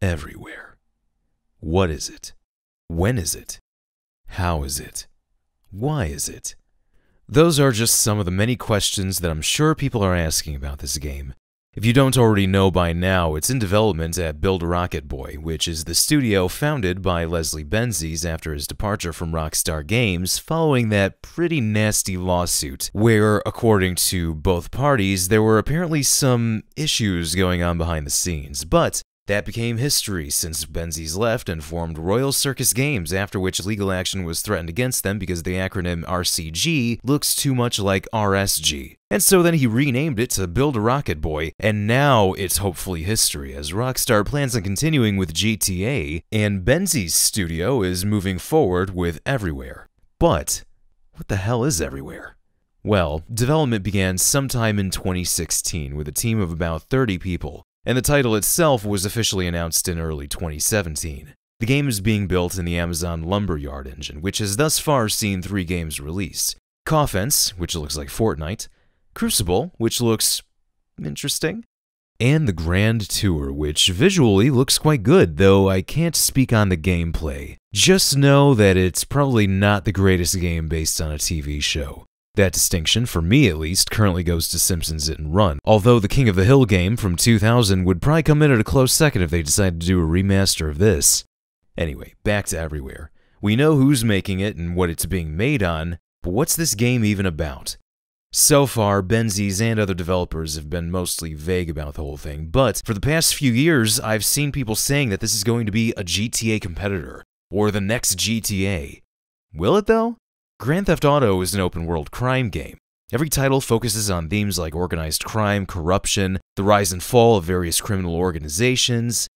everywhere. What is it? When is it? How is it? Why is it? Those are just some of the many questions that I'm sure people are asking about this game. If you don't already know by now, it's in development at Build Rocket Boy, which is the studio founded by Leslie Benzies after his departure from Rockstar Games following that pretty nasty lawsuit, where, according to both parties, there were apparently some issues going on behind the scenes. But that became history since Benzies left and formed Royal Circus Games, after which legal action was threatened against them because the acronym RCG looks too much like RSG. And so then he renamed it to Build a Rocket Boy, and now it's hopefully history as Rockstar plans on continuing with GTA, and Benzie's studio is moving forward with Everywhere. But what the hell is Everywhere? Well, development began sometime in 2016 with a team of about 30 people, and the title itself was officially announced in early 2017. The game is being built in the Amazon Lumberyard engine, which has thus far seen three games released. Coffence, which looks like Fortnite, Crucible, which looks interesting, and the Grand Tour, which visually looks quite good, though I can't speak on the gameplay. Just know that it's probably not the greatest game based on a TV show. That distinction, for me at least, currently goes to Simpsons It and Run, although the King of the Hill game from 2000 would probably come in at a close second if they decided to do a remaster of this. Anyway, back to Everywhere. We know who's making it and what it's being made on, but what's this game even about? So far, Benzies and other developers have been mostly vague about the whole thing, but for the past few years, I've seen people saying that this is going to be a GTA competitor, or the next GTA. Will it though? Grand Theft Auto is an open world crime game. Every title focuses on themes like organized crime, corruption, the rise and fall of various criminal organizations.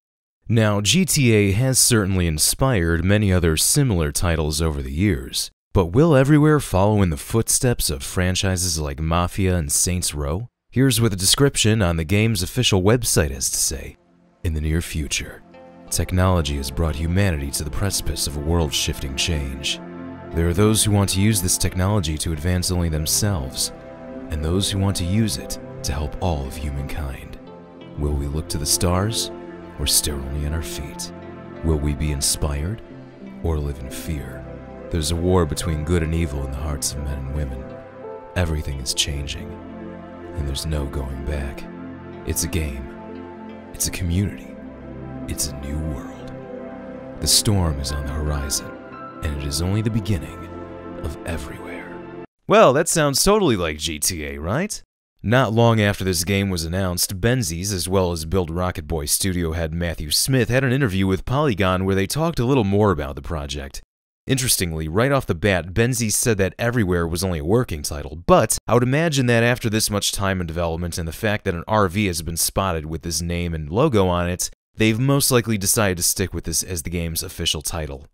Now, GTA has certainly inspired many other similar titles over the years, but will Everywhere follow in the footsteps of franchises like Mafia and Saints Row? Here's what the description on the game's official website has to say. In the near future, technology has brought humanity to the precipice of a world-shifting change. There are those who want to use this technology to advance only themselves, and those who want to use it to help all of humankind. Will we look to the stars or stare only at our feet? Will we be inspired or live in fear? There's a war between good and evil in the hearts of men and women. Everything is changing, and there's no going back. It's a game, it's a community, it's a new world. The storm is on the horizon and it is only the beginning of everywhere. Well, that sounds totally like GTA, right? Not long after this game was announced, Benzies, as well as Build Rocket Boy studio head Matthew Smith, had an interview with Polygon where they talked a little more about the project. Interestingly, right off the bat, Benzies said that Everywhere was only a working title, but I would imagine that after this much time in development and the fact that an RV has been spotted with this name and logo on it, they've most likely decided to stick with this as the game's official title.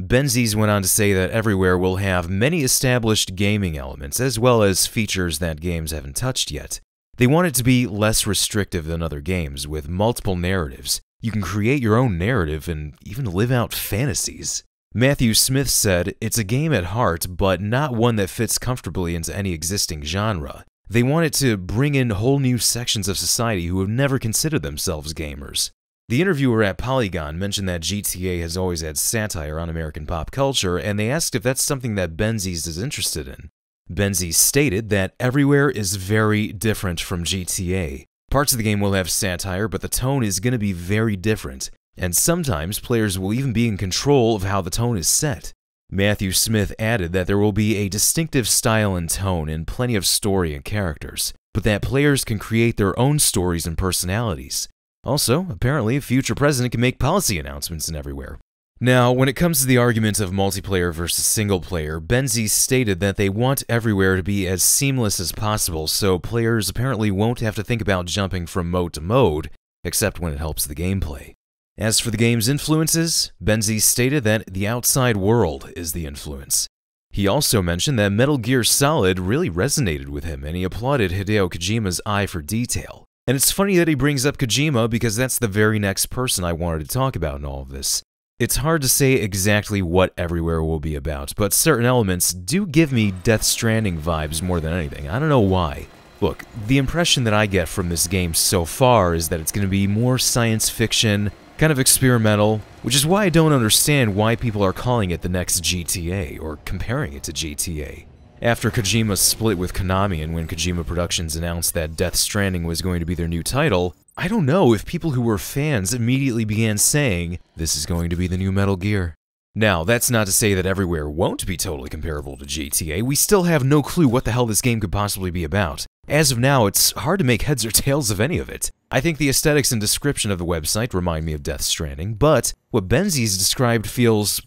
Benzies went on to say that Everywhere will have many established gaming elements as well as features that games haven't touched yet. They want it to be less restrictive than other games, with multiple narratives. You can create your own narrative and even live out fantasies. Matthew Smith said, It's a game at heart, but not one that fits comfortably into any existing genre. They want it to bring in whole new sections of society who have never considered themselves gamers. The interviewer at Polygon mentioned that GTA has always had satire on American pop culture, and they asked if that's something that Menzies is interested in. Menzies stated that Everywhere is very different from GTA. Parts of the game will have satire, but the tone is going to be very different, and sometimes players will even be in control of how the tone is set. Matthew Smith added that there will be a distinctive style and tone and plenty of story and characters, but that players can create their own stories and personalities. Also, apparently, a future president can make policy announcements in everywhere. Now, when it comes to the argument of multiplayer versus single player, Benzi stated that they want everywhere to be as seamless as possible, so players apparently won't have to think about jumping from mode to mode, except when it helps the gameplay. As for the game's influences, Benzi stated that the outside world is the influence. He also mentioned that Metal Gear Solid really resonated with him, and he applauded Hideo Kojima's eye for detail. And it's funny that he brings up Kojima because that's the very next person I wanted to talk about in all of this. It's hard to say exactly what Everywhere will be about, but certain elements do give me Death Stranding vibes more than anything. I don't know why. Look, the impression that I get from this game so far is that it's going to be more science fiction, kind of experimental, which is why I don't understand why people are calling it the next GTA or comparing it to GTA. After Kojima split with Konami and when Kojima Productions announced that Death Stranding was going to be their new title, I don't know if people who were fans immediately began saying, this is going to be the new Metal Gear. Now, that's not to say that Everywhere won't be totally comparable to GTA, we still have no clue what the hell this game could possibly be about. As of now, it's hard to make heads or tails of any of it. I think the aesthetics and description of the website remind me of Death Stranding, but what Benzies described feels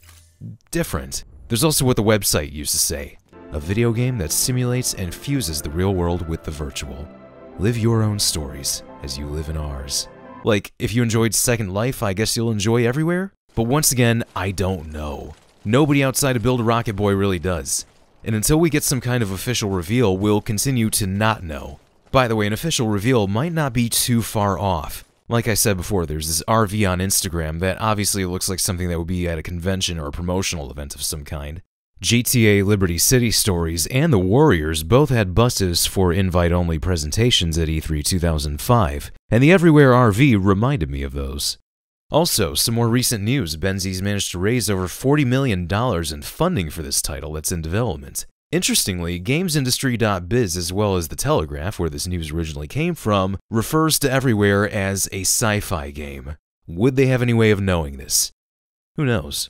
different. There's also what the website used to say a video game that simulates and fuses the real world with the virtual. Live your own stories as you live in ours. Like, if you enjoyed Second Life, I guess you'll enjoy Everywhere? But once again, I don't know. Nobody outside of Build a Rocket Boy really does. And until we get some kind of official reveal, we'll continue to not know. By the way, an official reveal might not be too far off. Like I said before, there's this RV on Instagram that obviously looks like something that would be at a convention or a promotional event of some kind. GTA Liberty City Stories and The Warriors both had buses for invite only presentations at E3 2005, and the Everywhere RV reminded me of those. Also, some more recent news Benzie's managed to raise over $40 million in funding for this title that's in development. Interestingly, GamesIndustry.biz, as well as The Telegraph, where this news originally came from, refers to Everywhere as a sci fi game. Would they have any way of knowing this? Who knows?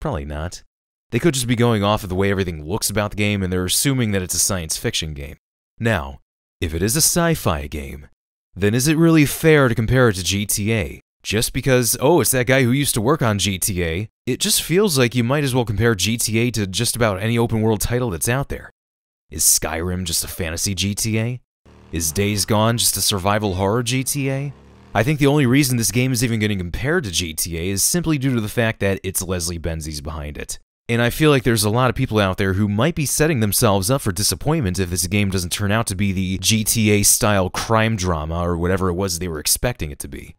Probably not. They could just be going off of the way everything looks about the game and they're assuming that it's a science fiction game. Now, if it is a sci fi game, then is it really fair to compare it to GTA? Just because, oh, it's that guy who used to work on GTA, it just feels like you might as well compare GTA to just about any open world title that's out there. Is Skyrim just a fantasy GTA? Is Days Gone just a survival horror GTA? I think the only reason this game is even getting compared to GTA is simply due to the fact that it's Leslie Benzies behind it. And I feel like there's a lot of people out there who might be setting themselves up for disappointment if this game doesn't turn out to be the GTA style crime drama or whatever it was they were expecting it to be.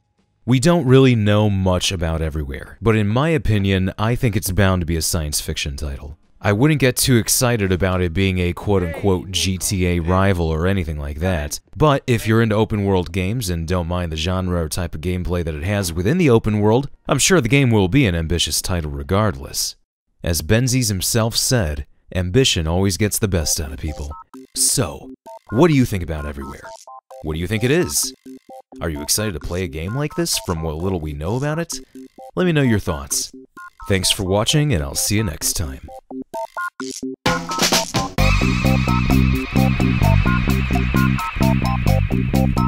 We don't really know much about Everywhere, but in my opinion, I think it's bound to be a science fiction title. I wouldn't get too excited about it being a quote unquote GTA rival or anything like that, but if you're into open world games and don't mind the genre or type of gameplay that it has within the open world, I'm sure the game will be an ambitious title regardless. As Benzies himself said, ambition always gets the best out of people. So, what do you think about Everywhere? What do you think it is? Are you excited to play a game like this from what little we know about it? Let me know your thoughts. Thanks for watching, and I'll see you next time. Thank you.